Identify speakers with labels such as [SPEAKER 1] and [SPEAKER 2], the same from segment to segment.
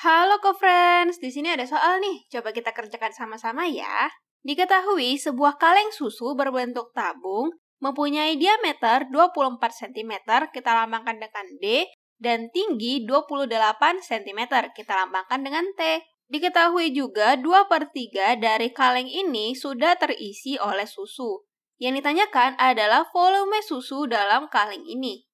[SPEAKER 1] Halo co-friends, di sini ada soal nih. Coba kita kerjakan sama-sama ya. Diketahui sebuah kaleng susu berbentuk tabung mempunyai diameter 24 cm, kita lambangkan dengan D, dan tinggi 28 cm, kita lambangkan dengan T. Diketahui juga 2 per 3 dari kaleng ini sudah terisi oleh susu. Yang ditanyakan adalah volume susu dalam kaleng ini.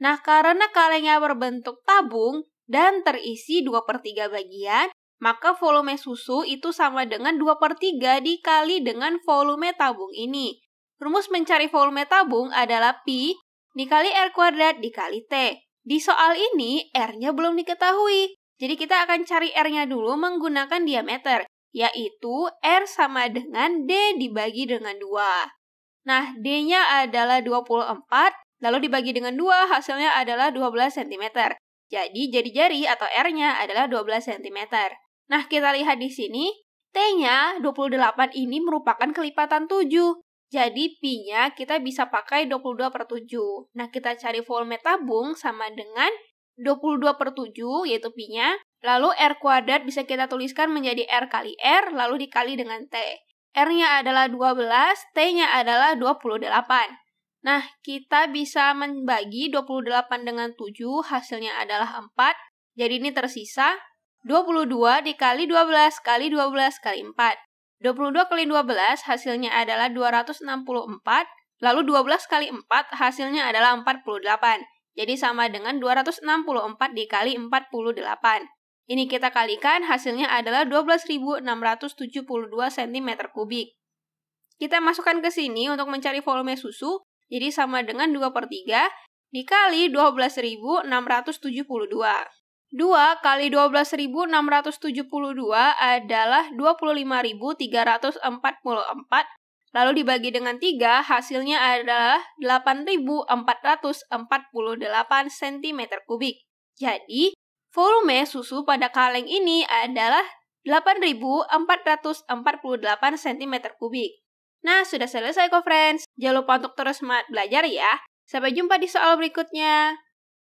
[SPEAKER 1] Nah, karena kalengnya berbentuk tabung, dan terisi 2 per 3 bagian, maka volume susu itu sama dengan 2 per 3 dikali dengan volume tabung ini. Rumus mencari volume tabung adalah P dikali R kuadrat dikali T. Di soal ini, R-nya belum diketahui. Jadi kita akan cari R-nya dulu menggunakan diameter, yaitu R sama dengan D dibagi dengan 2. Nah, D-nya adalah 24, lalu dibagi dengan 2, hasilnya adalah 12 cm. Jadi jari-jari atau R-nya adalah 12 cm. Nah, kita lihat di sini, T-nya 28 ini merupakan kelipatan 7. Jadi pi nya kita bisa pakai 22 per 7. Nah, kita cari volume tabung sama dengan 22 per 7, yaitu pi nya Lalu R kuadrat bisa kita tuliskan menjadi R kali R, lalu dikali dengan T. R-nya adalah 12, T-nya adalah 28. Nah, kita bisa membagi 28 dengan 7, hasilnya adalah 4. Jadi ini tersisa 22 dikali 12 kali 12 kali 4. 22 kali 12 hasilnya adalah 264, lalu 12 kali 4 hasilnya adalah 48. Jadi sama dengan 264 dikali 48. Ini kita kalikan hasilnya adalah 12.672 cm 3 Kita masukkan ke sini untuk mencari volume susu, jadi sama dengan 2 per 3 dikali 12.672. 2 kali 12.672 adalah 25.344, lalu dibagi dengan 3, hasilnya adalah 8.448 cm 3 Jadi, volume susu pada kaleng ini adalah 8.448 cm 3 Nah, sudah selesai kok, friends. Jangan lupa untuk terus semangat belajar ya. Sampai jumpa di soal berikutnya.